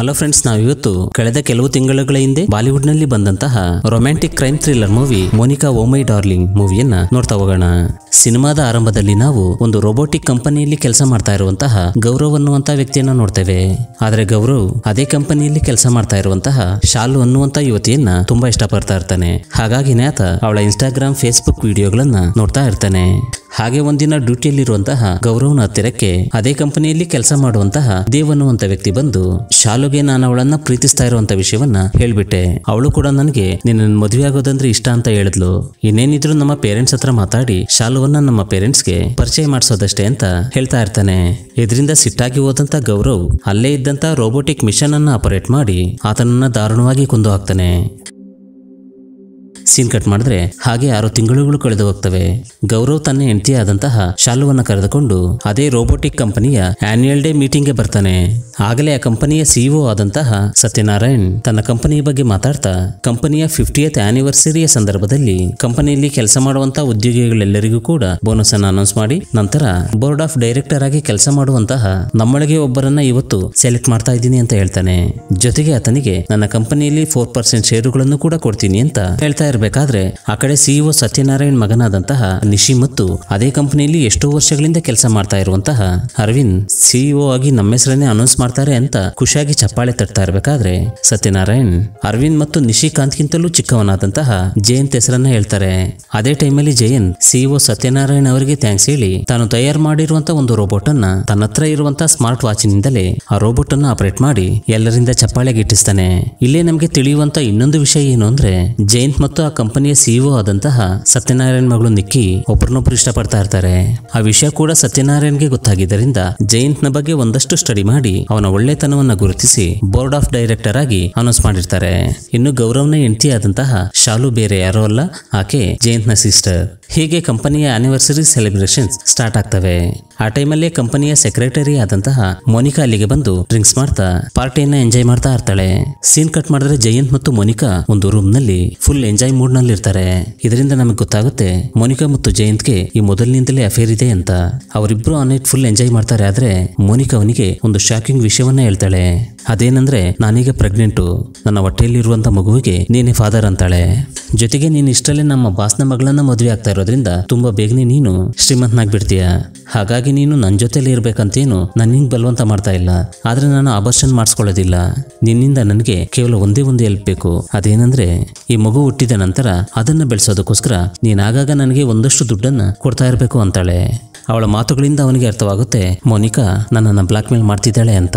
hello friends ನಾವು ಇವತ್ತು ಕಳೆದ ಕೆಲವು ತಿಂಗಳುಗಳ ಹಿಂದೆ ಬಾಲಿವುಡ್ ನಲ್ಲಿ ಬಂದಂತಹ romantic crime thriller movie Monica O My Darling ಮೂವಿಯನ್ನ ನೋಡ್ತಾ ಹೋಗೋಣ ಸಿನಿಮಾದ ಆರಂಭದಲ್ಲಿ ನಾವು ಒಂದು ರೋಬೋಟಿಕ್ ಕಂಪನಿಯಲ್ಲಿ ಕೆಲಸ ಮಾಡ್ತಾ ಇರುವಂತಹ ಗೌರವ್ ಅನ್ನುವಂತಹ ವ್ಯಕ್ತಿಯನ್ನ ನೋಡ್ತೇವೆ ಆದ್ರೆ ಗೌರವ್ ಅದೇ ಕಂಪನಿಯಲ್ಲಿ ಕೆಲಸ ಮಾಡ್ತಾ ಇರುವಂತಹ ಶಾಲು ಅನ್ನುವಂತ ಯುವತಿಯನ್ನ ತುಂಬಾ ಇಷ್ಟಪಡ್ತಾ ಇರ್ತಾನೆ ಹಾಗಾಗಿ ಆತ ಅವಳ ಇನ್ಸ್ಟಾಗ್ರಾಮ್ ಫೇಸ್ಬುಕ್ ವಿಡಿಯೋಗಳನ್ನ ನೋಡ್ತಾ ಇರ್ತಾನೆ ಹಾಗೆ ಒಂದಿನ ಡ್ಯೂಟಿಯಲ್ಲಿರುವಂತಹ ಗೌರವ್ನ ಹತ್ತಿರಕ್ಕೆ ಅದೇ ಕಂಪನಿಯಲ್ಲಿ ಕೆಲಸ ಮಾಡುವಂತಹ ದೇವ್ ಅನ್ನುವಂತ ವ್ಯಕ್ತಿ ಬಂದು ಶಾಲುಗೆ ನಾನು ಅವಳನ್ನ ಪ್ರೀತಿಸ್ತಾ ಇರುವಂತ ವಿಷಯವನ್ನ ಹೇಳ್ಬಿಟ್ಟೆ ಅವಳು ಕೂಡ ನನಗೆ ನಿನ್ನ ಮದುವೆ ಆಗೋದಂದ್ರೆ ಇಷ್ಟ ಅಂತ ಹೇಳಿದ್ಲು ಇನ್ನೇನಿದ್ರು ನಮ್ಮ ಪೇರೆಂಟ್ಸ್ ಹತ್ರ ಮಾತಾಡಿ ಶಾಲುವನ್ನ ನಮ್ಮ ಪೇರೆಂಟ್ಸ್ಗೆ ಪರಿಚಯ ಮಾಡಿಸೋದಷ್ಟೇ ಅಂತ ಹೇಳ್ತಾ ಇರ್ತಾನೆ ಇದರಿಂದ ಸಿಟ್ಟಾಗಿ ಹೋದಂತ ಗೌರವ್ ಅಲ್ಲೇ ಇದ್ದಂತ ರೋಬೋಟಿಕ್ ಮಿಷನ್ ಅನ್ನ ಆಪರೇಟ್ ಮಾಡಿ ಆತನನ್ನ ದಾರುಣವಾಗಿ ಕೊಂದು ಹಾಕ್ತಾನೆ ಸೀನ್ ಕಟ್ ಮಾಡಿದ್ರೆ ಹಾಗೆ ಆರು ತಿಂಗಳುಗಳು ಕಳೆದು ಹೋಗ್ತವೆ ಗೌರವ್ ತನ್ನ ಎಂಟಿ ಆದಂತಹ ಶಾಲುವನ್ನ ಕರೆದುಕೊಂಡು ಅದೇ ರೋಬೋಟಿಕ್ ಕಂಪನಿಯ ಆನ್ಯುಯಲ್ ಡೇ ಗೆ ಬರ್ತಾನೆ ಆಗಲೇ ಆ ಕಂಪನಿಯ ಸಿಇಒ e ಆದಂತಹ ಸತ್ಯನಾರಾಯಣ್ ತನ್ನ ಕಂಪನಿಯ ಬಗ್ಗೆ ಮಾತಾಡ್ತಾ ಕಂಪನಿಯ ಫಿಫ್ಟಿಯತ್ ಆನಿವರ್ಸರಿಯ ಸಂದರ್ಭದಲ್ಲಿ ಕಂಪನಿಯಲ್ಲಿ ಕೆಲಸ ಮಾಡುವಂತಹ ಉದ್ಯೋಗಿಗಳೆಲ್ಲರಿಗೂ ಕೂಡ ಬೋನಸ್ ಅನ್ನು ಅನೌನ್ಸ್ ಮಾಡಿ ನಂತರ ಬೋರ್ಡ್ ಆಫ್ ಡೈರೆಕ್ಟರ್ ಆಗಿ ಕೆಲಸ ಮಾಡುವಂತಹ ನಮ್ಮೊಳಗೆ ಒಬ್ಬರನ್ನ ಇವತ್ತು ಸೆಲೆಕ್ಟ್ ಮಾಡ್ತಾ ಇದ್ದೀನಿ ಅಂತ ಹೇಳ್ತಾನೆ ಜೊತೆಗೆ ಆತನಿಗೆ ನನ್ನ ಕಂಪನಿಯಲ್ಲಿ ಫೋರ್ ಪರ್ಸೆಂಟ್ ಶೇರುಗಳನ್ನು ಕೂಡ ಕೊಡ್ತೀನಿ ಅಂತ ಹೇಳ್ತಾ ಇರ್ಬೇಕು ಇರಬೇಕಾದ್ರೆ ಆ ಕಡೆ ಸಿಇಒ e ಸತ್ಯನಾರಾಯಣ್ ಮಗನಾದಂತಹ ನಿಶಿ ಮತ್ತು ಅದೇ ಕಂಪನಿಯಲ್ಲಿ ಎಷ್ಟೋ ವರ್ಷಗಳಿಂದ ಕೆಲಸ ಮಾಡ್ತಾ ಇರುವಂತಹ ಅರವಿಂದ್ ಸಿಇಒ e ಆಗಿ ನಮ್ಮ ಹೆಸರನ್ನೇ ಅನೌನ್ಸ್ ಮಾಡ್ತಾರೆ ಅಂತ ಖುಷಿಯಾಗಿ ಚಪ್ಪಾಳೆ ತಟ್ತಾ ಇರಬೇಕಾದ್ರೆ ಸತ್ಯನಾರಾಯಣ್ ಅರವಿಂದ್ ಮತ್ತು ನಿಶಿಕಾಂತ್ಗಿಂತಲೂ ಚಿಕ್ಕವನಾದಂತಹ ಜಯಂತ್ ಹೆಸರನ್ನ ಹೇಳ್ತಾರೆ ಅದೇ ಟೈಮಲ್ಲಿ ಜಯಂತ್ ಸಿಇಒ e ಸತ್ಯನಾರಾಯಣ್ ಅವರಿಗೆ ಥ್ಯಾಂಕ್ಸ್ ಹೇಳಿ ತಾನು ತಯಾರು ಮಾಡಿರುವಂತಹ ಒಂದು ರೋಬೋಟ್ ಅನ್ನ ತನ್ನ ಹತ್ರ ಇರುವಂತಹ ಸ್ಮಾರ್ಟ್ ನಿಂದಲೇ ಆ ರೋಬೋಟ್ ಅನ್ನ ಆಪರೇಟ್ ಮಾಡಿ ಎಲ್ಲರಿಂದ ಚಪ್ಪಾಳೆ ಗಿಟ್ಟಿಸ್ತಾನೆ ಇಲ್ಲೇ ನಮಗೆ ತಿಳಿಯುವಂತ ಇನ್ನೊಂದು ವಿಷಯ ಏನು ಅಂದ್ರೆ ಜಯಂತ್ ಮತ್ತು ಕಂಪನಿಯ ಸಿಇಒ e ಆದಂತಹ ಸತ್ಯನಾರಾಯಣ್ ಮಗಳು ನಿಕ್ಕಿ ಒಬ್ರನ್ನೊಬ್ರು ಇಷ್ಟಪಡ್ತಾ ಇರ್ತಾರೆ ಆ ವಿಷಯ ಕೂಡ ಸತ್ಯನಾರಾಯಣ್ಗೆ ಗೊತ್ತಾಗಿದ್ದರಿಂದ ಜಯಂತ್ ನ ಬಗ್ಗೆ ಒಂದಷ್ಟು ಸ್ಟಡಿ ಮಾಡಿ ಅವನ ಒಳ್ಳೆತನವನ್ನ ಗುರುತಿಸಿ ಬೋರ್ಡ್ ಆಫ್ ಡೈರೆಕ್ಟರ್ ಆಗಿ ಅನೌನ್ಸ್ ಮಾಡಿರ್ತಾರೆ ಇನ್ನು ಗೌರವ್ನ ಎಂಟಿ ಆದಂತಹ ಶಾಲು ಬೇರೆ ಯಾರೋ ಅಲ್ಲ ಆಕೆ ಜಯಂತ್ ನ ಸಿಸ್ಟರ್ ಹೀಗೆ ಕಂಪನಿಯ ಆನಿವರ್ಸರಿ ಸೆಲೆಬ್ರೇಷನ್ಸ್ ಸ್ಟಾರ್ಟ್ ಆಗ್ತವೆ ಆ ಟೈಮಲ್ಲೇ ಕಂಪನಿಯ ಸೆಕ್ರೆಟರಿ ಆದಂತಹ ಮೋನಿಕಾ ಅಲ್ಲಿಗೆ ಬಂದು ಡ್ರಿಂಕ್ಸ್ ಮಾಡ್ತಾ ಪಾರ್ಟಿಯನ್ನ ಎಂಜಾಯ್ ಮಾಡ್ತಾ ಇರ್ತಾಳೆ ಸೀನ್ ಕಟ್ ಮಾಡಿದ್ರೆ ಜಯಂತ್ ಮತ್ತು ಮೋನಿಕಾ ಒಂದು ರೂಮ್ ನಲ್ಲಿ ಫುಲ್ ಎಂಜಾಯ್ ಮೂಡ್ ನಲ್ಲಿ ಇರ್ತಾರೆ ಇದರಿಂದ ನಮಗೆ ಗೊತ್ತಾಗುತ್ತೆ ಮೋನಿಕಾ ಮತ್ತು ಜಯಂತ್ ಗೆ ಈ ಮೊದಲಿನಿಂದಲೇ ಅಫೇರ್ ಇದೆ ಅಂತ ಅವರಿಬ್ರು ಆ ನೈಟ್ ಫುಲ್ ಎಂಜಾಯ್ ಮಾಡ್ತಾರೆ ಆದ್ರೆ ಮೋನಿಕಾ ಅವನಿಗೆ ಒಂದು ಶಾಕಿಂಗ್ ವಿಷಯವನ್ನ ಹೇಳ್ತಾಳೆ ಅದೇನಂದ್ರೆ ನಾನೀಗ ಪ್ರೆಗ್ನೆಂಟು ನನ್ನ ಹೊಟ್ಟೆಯಲ್ಲಿರುವಂಥ ಮಗುವಿಗೆ ನೀನೇ ಫಾದರ್ ಅಂತಾಳೆ ಜೊತೆಗೆ ನೀನು ಇಷ್ಟಲ್ಲೇ ನಮ್ಮ ಬಾಸ್ನ ಮಗಳನ್ನ ಮದುವೆ ಆಗ್ತಾ ಇರೋದ್ರಿಂದ ತುಂಬಾ ಬೇಗನೆ ನೀನು ಶ್ರೀಮಂತನಾಗ್ಬಿಡ್ತೀಯ ಹಾಗಾಗಿ ನೀನು ನನ್ನ ಜೊತೆಲಿ ಇರ್ಬೇಕಂತೇನು ನಾನು ಹಿಂಗೆ ಬಲವಂತ ಮಾಡ್ತಾ ಇಲ್ಲ ಆದ್ರೆ ನಾನು ಆಭರ್ಷನ್ ಮಾಡಿಸ್ಕೊಳ್ಳೋದಿಲ್ಲ ನಿನ್ನಿಂದ ನನಗೆ ಕೇವಲ ಒಂದೇ ಒಂದು ಎಲ್ಪ್ ಬೇಕು ಅದೇನಂದ್ರೆ ಈ ಮಗು ಹುಟ್ಟಿದ ನಂತರ ಅದನ್ನ ಬೆಳೆಸೋದಕ್ಕೋಸ್ಕರ ನೀನಾಗಾಗ ನನಗೆ ಒಂದಷ್ಟು ದುಡ್ಡನ್ನ ಕೊಡ್ತಾ ಇರಬೇಕು ಅಂತಾಳೆ ಅವಳ ಮಾತುಗಳಿಂದ ಅವನಿಗೆ ಅರ್ಥವಾಗುತ್ತೆ ಮೋನಿಕಾ ನನ್ನನ್ನು ಬ್ಲ್ಯಾಕ್ಮೇಲ್ ಮಾಡ್ತಿದ್ದಾಳೆ ಅಂತ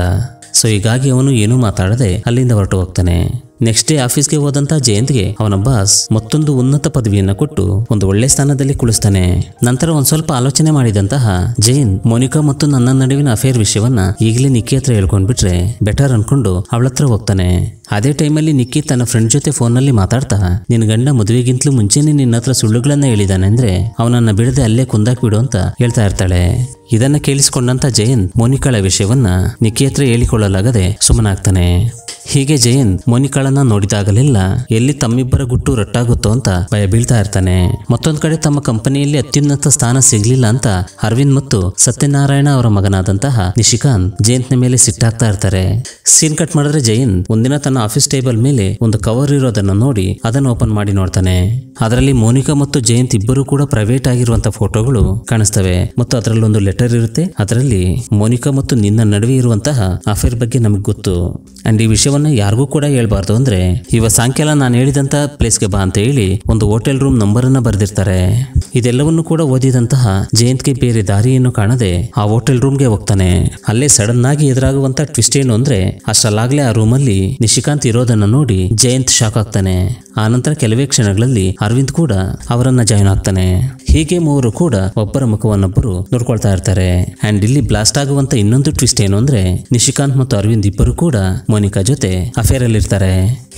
ಸೊ ಹೀಗಾಗಿ ಅವನು ಏನೂ ಮಾತಾಡದೆ ಅಲ್ಲಿಂದ ಹೊರಟು ಹೋಗ್ತಾನೆ ನೆಕ್ಸ್ಟ್ ಡೇ ಆಫೀಸ್ಗೆ ಹೋದಂತ ಜಯಂತ್ಗೆ ಅವನ ಬಾಸ್ ಮತ್ತೊಂದು ಉನ್ನತ ಪದವಿಯನ್ನು ಕೊಟ್ಟು ಒಂದು ಒಳ್ಳೆ ಸ್ಥಾನದಲ್ಲಿ ಕುಳಿಸ್ತಾನೆ ನಂತರ ಒಂದ್ ಸ್ವಲ್ಪ ಆಲೋಚನೆ ಮಾಡಿದಂತಹ ಜೈನ್ ಮೋನಿಕಾ ಮತ್ತು ನನ್ನ ನಡುವಿನ ಅಫೇರ್ ವಿಷಯವನ್ನ ಈಗಲೇ ನಿಕ್ಕಿ ಹತ್ರ ಹೇಳ್ಕೊಂಡ್ಬಿಟ್ರೆ ಬೆಟರ್ ಅನ್ಕೊಂಡು ಹತ್ರ ಹೋಗ್ತಾನೆ ಅದೇ ಟೈಮಲ್ಲಿ ನಿಕ್ಕಿ ತನ್ನ ಫ್ರೆಂಡ್ ಜೊತೆ ಫೋನ್ನಲ್ಲಿ ಮಾತಾಡ್ತಾ ನಿನ್ನ ಗಂಡ ಮದುವೆಗಿಂತಲೂ ಮುಂಚೆನೇ ನಿನ್ನ ಹತ್ರ ಸುಳ್ಳುಗಳನ್ನ ಹೇಳಿದಾನೆ ಅಂದ್ರೆ ಅವನನ್ನ ಬಿಡದೆ ಅಲ್ಲೇ ಕುಂದಾಕ್ ಬಿಡು ಅಂತ ಹೇಳ್ತಾ ಇರ್ತಾಳೆ ಇದನ್ನ ಕೇಳಿಸಿಕೊಂಡಂತ ಜಯಂತ್ ಮೋನಿಕಾಳ ವಿಷಯವನ್ನ ನಿಕ್ಕಿ ಹತ್ರ ಹೇಳಿಕೊಳ್ಳಲಾಗದೆ ಸುಮ್ಮನಾಗ್ತಾನೆ ಹೀಗೆ ಜಯನ್ ಮೋನಿಕಾಳನ್ನ ನೋಡಿದಾಗಲೆಲ್ಲ ಎಲ್ಲಿ ತಮ್ಮಿಬ್ಬರ ಗುಟ್ಟು ರಟ್ಟಾಗುತ್ತೋ ಅಂತ ಭಯ ಬೀಳ್ತಾ ಇರ್ತಾನೆ ಮತ್ತೊಂದ್ ಕಡೆ ತಮ್ಮ ಕಂಪನಿಯಲ್ಲಿ ಅತ್ಯುನ್ನತ ಸ್ಥಾನ ಸಿಗ್ಲಿಲ್ಲ ಅಂತ ಅರವಿಂದ್ ಮತ್ತು ಸತ್ಯನಾರಾಯಣ ಅವರ ಮಗನಾದಂತಹ ನಿಶಿಕಾಂತ್ ಜಯಂತ್ ನ ಮೇಲೆ ಸಿಟ್ಟಾಗ್ತಾ ಇರ್ತಾರೆ ಸೀನ್ ಕಟ್ ಮಾಡಿದ್ರೆ ಜಯಂತ್ ಒಂದಿನ ತನ್ನ ಆಫೀಸ್ ಟೇಬಲ್ ಮೇಲೆ ಒಂದು ಕವರ್ ಇರೋದನ್ನ ನೋಡಿ ಅದನ್ನು ಓಪನ್ ಮಾಡಿ ನೋಡ್ತಾನೆ ಅದರಲ್ಲಿ ಮೋನಿಕಾ ಮತ್ತು ಜಯಂತ್ ಇಬ್ಬರು ಕೂಡ ಪ್ರೈವೇಟ್ ಆಗಿರುವಂತಹ ಫೋಟೋಗಳು ಕಾಣಿಸ್ತವೆ ಮತ್ತು ಅದರಲ್ಲಿ ಒಂದು ಲೆಟರ್ ಇರುತ್ತೆ ಅದರಲ್ಲಿ ಮೋನಿಕಾ ಮತ್ತು ನಿನ್ನ ನಡುವೆ ಇರುವಂತಹ ಅಫೇರ್ ಬಗ್ಗೆ ನಮಗೆ ಗೊತ್ತು ಅಂಡ್ ಈ ವಿಷಯ ವಿಷಯವನ್ನು ಯಾರಿಗೂ ಕೂಡ ಹೇಳ್ಬಾರ್ದು ಅಂದ್ರೆ ಇವ ಸಾಯಂಕಾಲ ನಾನು ಹೇಳಿದಂತ ಪ್ಲೇಸ್ಗೆ ಬಾ ಅಂತ ಹೇಳಿ ಒಂದು ಹೋಟೆಲ್ ರೂಮ್ ನಂಬರ್ ಅನ್ನ ಬರೆದಿರ್ತಾರೆ ಇದೆಲ್ಲವನ್ನು ಕೂಡ ಓದಿದಂತಹ ಜಯಂತ್ಗೆ ಬೇರೆ ದಾರಿಯನ್ನು ಕಾಣದೆ ಆ ಹೋಟೆಲ್ ಗೆ ಹೋಗ್ತಾನೆ ಅಲ್ಲೇ ಸಡನ್ ಆಗಿ ಎದುರಾಗುವಂತ ಟ್ವಿಸ್ಟ್ ಏನು ಅಂದ್ರೆ ಅಷ್ಟಲ್ಲಾಗ್ಲೇ ಆ ರೂಮಲ್ಲಿ ನಿಶಿಕಾಂತ್ ಇರೋದನ್ನ ನೋಡಿ ಜಯಂತ್ ಶಾಕ್ ಆಗ್ತಾನೆ ನಂತರ ಕೆಲವೇ ಕ್ಷಣಗಳಲ್ಲಿ ಅರವಿಂದ್ ಕೂಡ ಅವರನ್ನ ಜಾಯ್ನ್ ಆಗ್ತಾನೆ ಹೀಗೆ ಮೂವರು ಕೂಡ ಒಬ್ಬರ ಮುಖವನ್ನೊಬ್ಬರು ನೋಡ್ಕೊಳ್ತಾ ಇರ್ತಾರೆ ಅಂಡ್ ಇಲ್ಲಿ ಬ್ಲಾಸ್ಟ್ ಆಗುವಂತ ಇನ್ನೊಂದು ಟ್ವಿಸ್ಟ್ ಏನು ಅಂದ್ರೆ ನಿಶಿಕಾಂತ್ ಮತ್ತು ಅರವಿಂದ್ ಇಬ್ಬರು ಕೂಡ ಮೋನಿಕಾ ಜೊತೆ ಅಲ್ಲಿ ಇರ್ತಾರೆ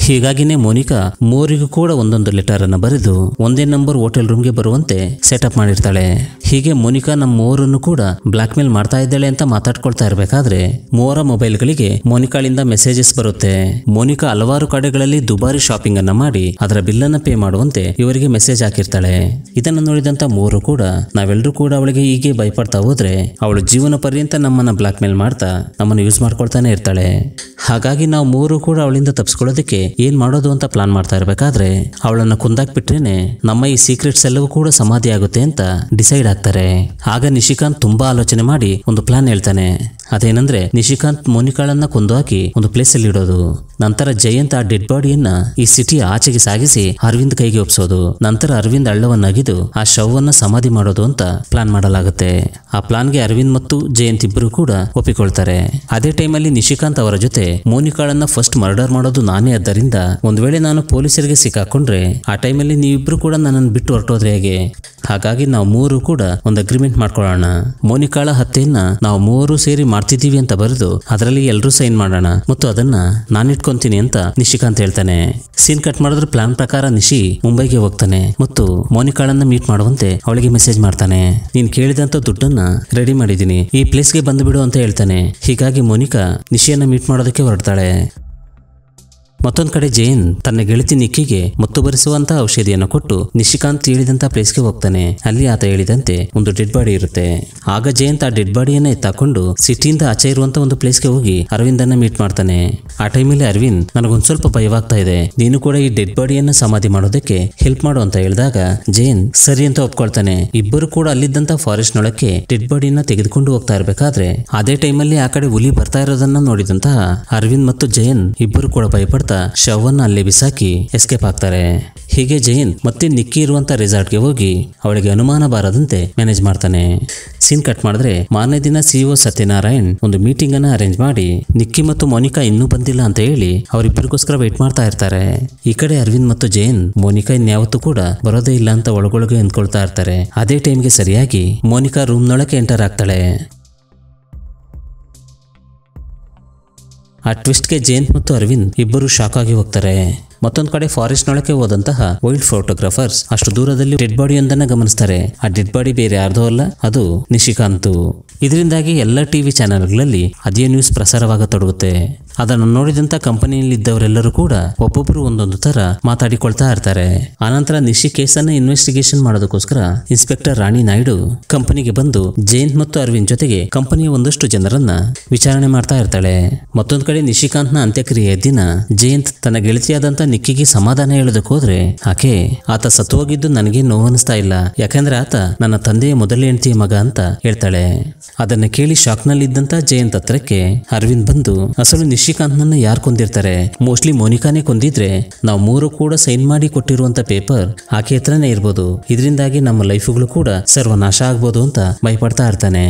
ಹೀಗಾಗಿನೇ ಮೋನಿಕಾ ಮೂರಿಗೂ ಕೂಡ ಒಂದೊಂದು ಲೆಟರ್ ಅನ್ನು ಬರೆದು ಒಂದೇ ನಂಬರ್ ಹೋಟೆಲ್ ರೂಮ್ಗೆ ಬರುವಂತೆ ಸೆಟಪ್ ಮಾಡಿರ್ತಾಳೆ ಹೀಗೆ ಮೋನಿಕಾ ನಮ್ಮ ಮೂವರನ್ನು ಕೂಡ ಬ್ಲಾಕ್ ಮೇಲ್ ಮಾಡ್ತಾ ಇದ್ದಾಳೆ ಅಂತ ಮಾತಾಡ್ಕೊಳ್ತಾ ಇರಬೇಕಾದ್ರೆ ಮೂವರ ಮೊಬೈಲ್ಗಳಿಗೆ ಮೋನಿಕಾಳಿಂದ ಮೆಸೇಜಸ್ ಬರುತ್ತೆ ಮೋನಿಕಾ ಹಲವಾರು ಕಡೆಗಳಲ್ಲಿ ದುಬಾರಿ ಶಾಪಿಂಗ್ ಅನ್ನ ಮಾಡಿ ಅದರ ಬಿಲ್ ಅನ್ನ ಪೇ ಮಾಡುವಂತೆ ಇವರಿಗೆ ಮೆಸೇಜ್ ಹಾಕಿರ್ತಾಳೆ ಇದನ್ನ ನೋಡಿದಂತ ಮೂವರು ಕೂಡ ನಾವೆಲ್ಲರೂ ಕೂಡ ಅವಳಿಗೆ ಹೀಗೆ ಭಯಪಡ್ತಾ ಹೋದ್ರೆ ಅವಳು ಜೀವನ ಪರ್ಯಂತ ನಮ್ಮನ್ನ ಬ್ಲಾಕ್ ಮೇಲ್ ಮಾಡ್ತಾ ನಮ್ಮನ್ನು ಯೂಸ್ ಮಾಡ್ಕೊಳ್ತಾನೆ ಇರ್ತಾಳೆ ಹಾಗಾಗಿ ನಾವು ಮೂರು ಕೂಡ ಅವಳಿಂದ ತಪ್ಪಿಸ್ಕೊಳ್ಳೋದಕ್ಕೆ ಏನ್ ಮಾಡೋದು ಅಂತ ಪ್ಲಾನ್ ಮಾಡ್ತಾ ಇರಬೇಕಾದ್ರೆ ಅವಳನ್ನು ಕುಂದಾಕ್ಬಿಟ್ರೇನೆ ಬಿಟ್ರೇನೆ ನಮ್ಮ ಈ ಸೀಕ್ರೆಟ್ಸ್ ಎಲ್ಲವೂ ಕೂಡ ಸಮಾಧಿ ಆಗುತ್ತೆ ಅಂತ ಡಿಸೈಡ್ ಆಗ್ತಾರೆ ಆಗ ನಿಶಿಕಾಂತ್ ತುಂಬಾ ಆಲೋಚನೆ ಮಾಡಿ ಒಂದು ಪ್ಲಾನ್ ಹೇಳ್ತಾನೆ ಅದೇನಂದ್ರೆ ನಿಶಿಕಾಂತ್ ಮೋನಿಕಾಳನ್ನ ಕೊಂದು ಹಾಕಿ ಒಂದು ಪ್ಲೇಸ್ ಅಲ್ಲಿ ಇಡೋದು ನಂತರ ಜಯಂತ್ ಆ ಡೆಡ್ ಬಾಡಿಯನ್ನ ಈ ಸಿಟಿಯ ಆಚೆಗೆ ಸಾಗಿಸಿ ಅರವಿಂದ್ ಕೈಗೆ ಒಪ್ಸೋದು ನಂತರ ಅರವಿಂದ್ ಹಳ್ಳವನ್ನ ಅಗಿದು ಆ ಶವವನ್ನ ಸಮಾಧಿ ಮಾಡೋದು ಅಂತ ಪ್ಲಾನ್ ಮಾಡಲಾಗುತ್ತೆ ಆ ಪ್ಲಾನ್ ಗೆ ಅರವಿಂದ್ ಮತ್ತು ಜಯಂತ್ ಇಬ್ಬರು ಕೂಡ ಒಪ್ಪಿಕೊಳ್ತಾರೆ ಅದೇ ಟೈಮಲ್ಲಿ ನಿಶಿಕಾಂತ್ ಅವರ ಜೊತೆ ಮೋನಿಕಾಳನ್ನ ಫಸ್ಟ್ ಮರ್ಡರ್ ಮಾಡೋದು ನಾನೇ ಆದ್ದರಿಂದ ಒಂದ್ ವೇಳೆ ನಾನು ಪೊಲೀಸರಿಗೆ ಸಿಕ್ಕಾಕೊಂಡ್ರೆ ಆ ಟೈಮಲ್ಲಿ ನೀವಿಬ್ರು ಕೂಡ ನನ್ನನ್ನು ಬಿಟ್ಟು ಹೊರಟೋದ್ರೆ ಹೇಗೆ ಹಾಗಾಗಿ ನಾವು ಮೂವರು ಕೂಡ ಒಂದು ಅಗ್ರಿಮೆಂಟ್ ಮಾಡ್ಕೊಳ್ಳೋಣ ಮೋನಿಕಾಳ ಹತ್ಯೆಯನ್ನ ನಾವು ಮೂವರು ಸೇರಿ ಮಾಡ್ತಿದ್ದೀವಿ ಅಂತ ಬರೆದು ಅದರಲ್ಲಿ ಎಲ್ಲರೂ ಸೈನ್ ಮಾಡೋಣ ಮತ್ತು ಅದನ್ನ ನಾನಿಟ್ಕೊಂತೀನಿ ಅಂತ ನಿಶಿಕಾಂತ್ ಹೇಳ್ತಾನೆ ಸೀನ್ ಕಟ್ ಮಾಡಿದ್ರೆ ಪ್ಲಾನ್ ಪ್ರಕಾರ ನಿಶಿ ಮುಂಬೈಗೆ ಹೋಗ್ತಾನೆ ಮತ್ತು ಮೋನಿಕಾಳನ್ನ ಮೀಟ್ ಮಾಡುವಂತೆ ಅವಳಿಗೆ ಮೆಸೇಜ್ ಮಾಡ್ತಾನೆ ನೀನ್ ಕೇಳಿದಂತ ದುಡ್ಡನ್ನ ರೆಡಿ ಮಾಡಿದೀನಿ ಈ ಪ್ಲೇಸ್ಗೆ ಗೆ ಬಿಡು ಅಂತ ಹೇಳ್ತಾನೆ ಹೀಗಾಗಿ ಮೋನಿಕಾ ನಿಶಿಯನ್ನ ಮೀಟ್ ಮಾಡೋದಕ್ಕೆ ಹೊರಡ್ತಾಳೆ ಮತ್ತೊಂದು ಕಡೆ ಜೈನ್ ತನ್ನ ಗೆಳತಿ ನಿಕ್ಕಿಗೆ ಮುತ್ತು ಬರಿಸುವಂತಹ ಔಷಧಿಯನ್ನು ಕೊಟ್ಟು ನಿಶಿಕಾಂತ್ ಹೇಳಿದಂತ ಗೆ ಹೋಗ್ತಾನೆ ಅಲ್ಲಿ ಆತ ಹೇಳಿದಂತೆ ಒಂದು ಡೆಡ್ ಬಾಡಿ ಇರುತ್ತೆ ಆಗ ಜಯಂತ್ ಆ ಡೆಡ್ ಬಾಡಿಯನ್ನ ಎತ್ತಾಕೊಂಡು ಸಿಟಿಯಿಂದ ಆಚೆ ಇರುವಂತ ಒಂದು ಪ್ಲೇಸ್ಗೆ ಹೋಗಿ ಅರವಿಂದನ್ನ ಮೀಟ್ ಮಾಡ್ತಾನೆ ಆ ಟೈಮಲ್ಲಿ ಅರವಿಂದ್ ನನಗೊಂದ್ ಸ್ವಲ್ಪ ಭಯವಾಗ್ತಾ ಇದೆ ನೀನು ಕೂಡ ಈ ಡೆಡ್ ಬಾಡಿಯನ್ನ ಸಮಾಧಿ ಮಾಡೋದಕ್ಕೆ ಹೆಲ್ಪ್ ಮಾಡು ಅಂತ ಹೇಳಿದಾಗ ಜೈನ್ ಸರಿ ಅಂತ ಒಪ್ಕೊಳ್ತಾನೆ ಇಬ್ಬರು ಕೂಡ ಅಲ್ಲಿದ್ದಂತ ಫಾರೆಸ್ಟ್ ನೊಳಕ್ಕೆ ಡೆಡ್ ಬಾಡಿಯನ್ನ ತೆಗೆದುಕೊಂಡು ಹೋಗ್ತಾ ಇರಬೇಕಾದ್ರೆ ಅದೇ ಟೈಮಲ್ಲಿ ಆ ಕಡೆ ಹುಲಿ ಬರ್ತಾ ಇರೋದನ್ನ ನೋಡಿದಂತಹ ಅರವಿಂದ್ ಮತ್ತು ಜಯನ್ ಇಬ್ಬರು ಕೂಡ ಭಯಪಡ್ತಾರೆ ಮಾಡ್ತಾ ಶವನ್ನ ಅಲ್ಲಿ ಬಿಸಾಕಿ ಎಸ್ಕೇಪ್ ಆಗ್ತಾರೆ ಹೀಗೆ ಜೈನ್ ಮತ್ತೆ ನಿಕ್ಕಿ ಇರುವಂತ ರೆಸಾರ್ಟ್ಗೆ ಹೋಗಿ ಅವಳಿಗೆ ಅನುಮಾನ ಬಾರದಂತೆ ಮ್ಯಾನೇಜ್ ಮಾಡ್ತಾನೆ ಸೀನ್ ಕಟ್ ಮಾಡಿದ್ರೆ ಮಾರನೇ ದಿನ ಸಿಇಒ e ಸತ್ಯನಾರಾಯಣ್ ಒಂದು ಮೀಟಿಂಗ್ ಅನ್ನ ಅರೇಂಜ್ ಮಾಡಿ ನಿಕ್ಕಿ ಮತ್ತು ಮೋನಿಕಾ ಇನ್ನೂ ಬಂದಿಲ್ಲ ಅಂತ ಹೇಳಿ ಅವರಿಬ್ಬರಿಗೋಸ್ಕರ ವೇಟ್ ಮಾಡ್ತಾ ಇರ್ತಾರೆ ಈ ಕಡೆ ಅರವಿಂದ್ ಮತ್ತು ಜೈನ್ ಮೋನಿಕಾ ಇನ್ಯಾವತ್ತೂ ಕೂಡ ಬರೋದೇ ಇಲ್ಲ ಅಂತ ಒಳಗೊಳಗೆ ಅಂದ್ಕೊಳ್ತಾ ಇರ್ತಾರೆ ಅದೇ ಟೈಮ್ಗೆ ಸರಿಯಾಗಿ ಮೋನಿಕಾ ನೊಳಗೆ ಎಂಟರ್ ಆಗ್ತಾಳೆ ಆ ಟ್ವಿಸ್ಟ್ಗೆ ಜಯಂತ್ ಮತ್ತು ಅರವಿಂದ್ ಇಬ್ಬರು ಶಾಕ್ ಆಗಿ ಹೋಗ್ತಾರೆ ಮತ್ತೊಂದು ಕಡೆ ಫಾರೆಸ್ಟ್ ನೊಳಕ್ಕೆ ಹೋದಂತಹ ವೈಲ್ಡ್ ಫೋಟೋಗ್ರಾಫರ್ಸ್ ಅಷ್ಟು ದೂರದಲ್ಲಿ ಡೆಡ್ ಬಾಡಿಯೊಂದನ್ನ ಗಮನಿಸ್ತಾರೆ ಆ ಡೆಡ್ ಬಾಡಿ ಬೇರೆ ಯಾರ್ದೋ ಅಲ್ಲ ಅದು ನಿಶಿಕಾಂತು ಇದರಿಂದಾಗಿ ಎಲ್ಲ ಟಿವಿ ಚಾನೆಲ್ಗಳಲ್ಲಿ ಅದೇ ನ್ಯೂಸ್ ಪ್ರಸಾರವಾಗ ತೊಡಗುತ್ತೆ ಅದನ್ನು ನೋಡಿದಂತ ಕಂಪನಿಯಲ್ಲಿದ್ದವರೆಲ್ಲರೂ ಕೂಡ ಒಬ್ಬೊಬ್ಬರು ಒಂದೊಂದು ತರ ಮಾತಾಡಿಕೊಳ್ತಾ ಇರ್ತಾರೆ ಆನಂತರ ನಿಶಿ ಅನ್ನ ಇನ್ವೆಸ್ಟಿಗೇಷನ್ ಮಾಡೋದಕ್ಕೋಸ್ಕರ ಇನ್ಸ್ಪೆಕ್ಟರ್ ರಾಣಿ ನಾಯ್ಡು ಕಂಪನಿಗೆ ಬಂದು ಜಯಂತ್ ಮತ್ತು ಅರವಿಂದ್ ಜೊತೆಗೆ ಕಂಪನಿಯ ಒಂದಷ್ಟು ಜನರನ್ನ ವಿಚಾರಣೆ ಮಾಡ್ತಾ ಇರ್ತಾಳೆ ಮತ್ತೊಂದು ಕಡೆ ನ ಅಂತ್ಯಕ್ರಿಯೆಯ ದಿನ ಜಯಂತ್ ತನ್ನ ಗೆಳತಿಯಾದಂತ ನಿಕ್ಕಿಗೆ ಸಮಾಧಾನ ಹೇಳೋದಕ್ಕೆ ಹೋದ್ರೆ ಆಕೆ ಆತ ಸತ್ತೋಗಿದ್ದು ನನಗೆ ನೋವು ಅನಿಸ್ತಾ ಇಲ್ಲ ಯಾಕಂದ್ರೆ ಆತ ನನ್ನ ತಂದೆಯ ಮೊದಲ ಹೆಂಡತಿಯ ಮಗ ಅಂತ ಹೇಳ್ತಾಳೆ ಅದನ್ನ ಕೇಳಿ ಶಾಕ್ ಇದ್ದಂತ ಜಯಂತ್ ಹತ್ರಕ್ಕೆ ಅರವಿಂದ್ ಬಂದು ಅಸಲು ನಿಶ್ ನಿಶಿಕಾಂತ್ನನ್ನು ಯಾರು ಕೊಂದಿರ್ತಾರೆ ಮೋಸ್ಟ್ಲಿ ಮೋನಿಕಾನೇ ಕೊಂದಿದ್ರೆ ನಾವು ಮೂರು ಕೂಡ ಸೈನ್ ಮಾಡಿ ಕೊಟ್ಟಿರುವಂತ ಪೇಪರ್ ಆಕೆ ಹತ್ರನೇ ಇರ್ಬೋದು ಇದರಿಂದಾಗಿ ನಮ್ಮ ಲೈಫ್ಗಳು ಕೂಡ ಸರ್ವನಾಶ ಆಗ್ಬೋದು ಅಂತ ಭಯಪಡ್ತಾ ಇರ್ತಾನೆ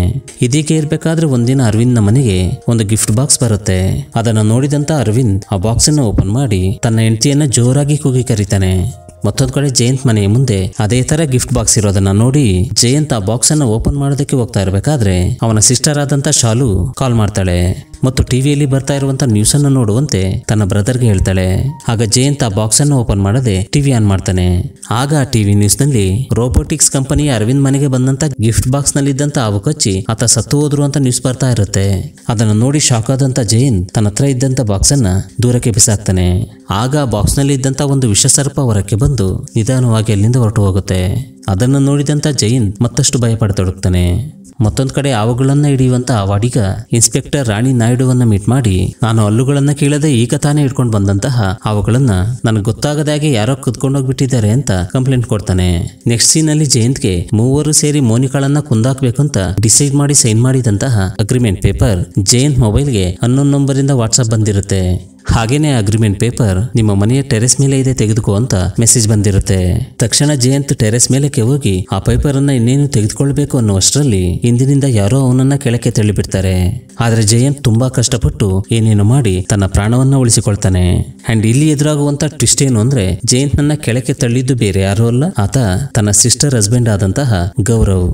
ಇದೀಕೆ ಇರ್ಬೇಕಾದ್ರೆ ಒಂದಿನ ಅರವಿಂದ್ ನ ಮನೆಗೆ ಒಂದು ಗಿಫ್ಟ್ ಬಾಕ್ಸ್ ಬರುತ್ತೆ ಅದನ್ನು ನೋಡಿದಂತ ಅರವಿಂದ್ ಆ ಬಾಕ್ಸ್ ಅನ್ನು ಓಪನ್ ಮಾಡಿ ತನ್ನ ಹೆಂಡತಿಯನ್ನ ಜೋರಾಗಿ ಕೂಗಿ ಕರೀತಾನೆ ಮತ್ತೊಂದು ಕಡೆ ಜಯಂತ್ ಮನೆಯ ಮುಂದೆ ಅದೇ ತರ ಗಿಫ್ಟ್ ಬಾಕ್ಸ್ ಇರೋದನ್ನ ನೋಡಿ ಜಯಂತ್ ಆ ಬಾಕ್ಸ್ ಅನ್ನು ಓಪನ್ ಮಾಡೋದಕ್ಕೆ ಹೋಗ್ತಾ ಇರಬೇಕಾದ್ರೆ ಅವನ ಸಿಸ್ಟರ್ ಆದಂತ ಶಾಲು ಕಾಲ್ ಮಾಡ್ತಾಳೆ ಮತ್ತು ಟಿವಿಯಲ್ಲಿ ಬರ್ತಾ ಇರುವಂತ ನ್ಯೂಸ್ ಅನ್ನು ನೋಡುವಂತೆ ತನ್ನ ಬ್ರದರ್ ಗೆ ಹೇಳ್ತಾಳೆ ಆಗ ಜಯಂತ್ ಆ ಬಾಕ್ಸ್ ಅನ್ನು ಓಪನ್ ಮಾಡದೆ ಟಿವಿ ಆನ್ ಮಾಡ್ತಾನೆ ಆಗ ಆ ಟಿವಿ ನ್ಯೂಸ್ ನಲ್ಲಿ ರೋಬೋಟಿಕ್ಸ್ ಕಂಪನಿ ಅರವಿಂದ್ ಮನೆಗೆ ಬಂದಂತ ಗಿಫ್ಟ್ ಬಾಕ್ಸ್ ನಲ್ಲಿ ಇದ್ದಂತ ಅವು ಕಚ್ಚಿ ಆತ ಸತ್ತು ಹೋದ್ರು ಅಂತ ನ್ಯೂಸ್ ಬರ್ತಾ ಇರುತ್ತೆ ಅದನ್ನು ನೋಡಿ ಶಾಕ್ ಆದಂತ ಜಯಂತ್ ತನ್ನ ಹತ್ರ ಇದ್ದಂತ ಬಾಕ್ಸ್ ಅನ್ನ ದೂರಕ್ಕೆ ಬಿಸಾಕ್ತಾನೆ ಆಗ ಬಾಕ್ಸ್ ನಲ್ಲಿ ಇದ್ದಂತ ಒಂದು ವಿಷ ಸರ್ಪ ಹೊರಕ್ಕೆ ಬಂದು ಬಂದು ನಿಧಾನವಾಗಿ ಅಲ್ಲಿಂದ ಹೊರಟು ಹೋಗುತ್ತೆ ಅದನ್ನು ನೋಡಿದಂತ ಜೈನ್ ಮತ್ತಷ್ಟು ಭಯಪಡತೊಡಗ್ತಾನೆ ಮತ್ತೊಂದು ಕಡೆ ಅವುಗಳನ್ನು ಹಿಡಿಯುವಂತ ಆವಾಡಿಗ ಇನ್ಸ್ಪೆಕ್ಟರ್ ರಾಣಿ ನಾಯ್ಡುವನ್ನ ಮೀಟ್ ಮಾಡಿ ನಾನು ಹಲ್ಲುಗಳನ್ನ ಕೇಳದೆ ಈಗ ತಾನೇ ಇಟ್ಕೊಂಡು ಬಂದಂತಹ ಅವುಗಳನ್ನ ನನಗೆ ಗೊತ್ತಾಗದಾಗೆ ಯಾರೋ ಹೋಗ್ಬಿಟ್ಟಿದ್ದಾರೆ ಅಂತ ಕಂಪ್ಲೇಂಟ್ ಕೊಡ್ತಾನೆ ನೆಕ್ಸ್ಟ್ ಸೀನ್ ಅಲ್ಲಿ ಜಯಂತ್ಗೆ ಮೂವರು ಸೇರಿ ಮೋನಿಕಾಳನ್ನ ಅಂತ ಡಿಸೈಡ್ ಮಾಡಿ ಸೈನ್ ಮಾಡಿದಂತಹ ಅಗ್ರಿಮೆಂಟ್ ಪೇಪರ್ ಜಯಂತ್ ಮೊಬೈಲ್ಗೆ ಹನ್ನೊಂದು ನಂಬರಿಂದ ವಾಟ್ಸಪ್ ಬಂದಿರುತ್ತೆ ಹಾಗೇನೆ ಅಗ್ರಿಮೆಂಟ್ ಪೇಪರ್ ನಿಮ್ಮ ಮನೆಯ ಟೆರೆಸ್ ಮೇಲೆ ಇದೆ ತೆಗೆದುಕೋ ಅಂತ ಮೆಸೇಜ್ ಬಂದಿರುತ್ತೆ ತಕ್ಷಣ ಜಯಂತ್ ಟೆರೆಸ್ ಮೇಲೆ ಕೆಳಕ್ಕೆ ಹೋಗಿ ಆ ಪೈಪರ್ ಅನ್ನ ಇನ್ನೇನು ತೆಗೆದುಕೊಳ್ಬೇಕು ಅನ್ನುವಷ್ಟರಲ್ಲಿ ಇಂದಿನಿಂದ ಯಾರೋ ಅವನನ್ನ ಕೆಳಕ್ಕೆ ತಳ್ಳಿಬಿಡ್ತಾರೆ ಆದ್ರೆ ಜಯಂತ್ ತುಂಬಾ ಕಷ್ಟಪಟ್ಟು ಏನೇನು ಮಾಡಿ ತನ್ನ ಪ್ರಾಣವನ್ನ ಉಳಿಸಿಕೊಳ್ತಾನೆ ಅಂಡ್ ಇಲ್ಲಿ ಎದುರಾಗುವಂತ ಟ್ವಿಸ್ಟ್ ಏನು ಅಂದ್ರೆ ಜಯಂತ್ ನನ್ನ ಕೆಳಕ್ಕೆ ತಳ್ಳಿದ್ದು ಬೇರೆ ಯಾರೂ ಅಲ್ಲ ಆತ ತನ್ನ ಸಿಸ್ಟರ್ ಹಸ್ಬೆಂಡ್ ಆದಂತಹ ಗೌರವ್